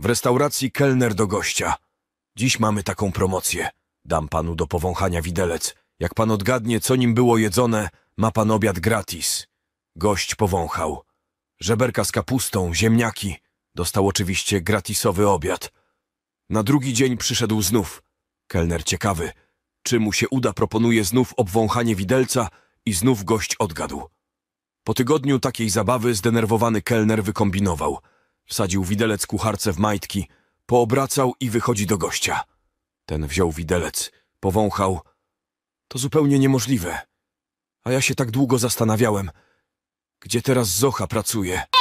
W restauracji kelner do gościa. Dziś mamy taką promocję. Dam panu do powąchania widelec. Jak pan odgadnie, co nim było jedzone, ma pan obiad gratis. Gość powąchał. Żeberka z kapustą, ziemniaki. Dostał oczywiście gratisowy obiad. Na drugi dzień przyszedł znów. Kelner ciekawy. Czy mu się uda, proponuje znów obwąchanie widelca i znów gość odgadł. Po tygodniu takiej zabawy zdenerwowany kelner wykombinował. Wsadził widelec kucharce w majtki, poobracał i wychodzi do gościa. Ten wziął widelec, powąchał. To zupełnie niemożliwe. A ja się tak długo zastanawiałem, gdzie teraz Zocha pracuje.